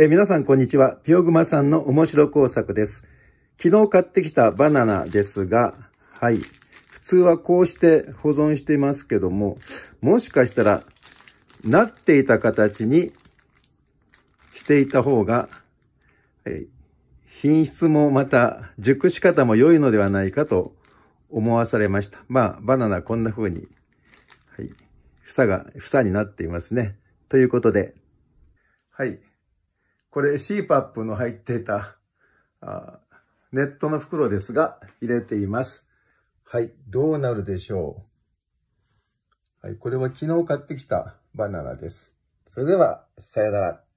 え皆さんこんにちは。ピオグマさんの面白工作です。昨日買ってきたバナナですが、はい。普通はこうして保存していますけども、もしかしたら、なっていた形にしていた方が、え品質もまた熟し方も良いのではないかと思わされました。まあ、バナナこんな風に、はい、房が、房になっていますね。ということで、はい。これ CPAP の入っていたあネットの袋ですが入れています。はい、どうなるでしょう。はい、これは昨日買ってきたバナナです。それでは、さよなら。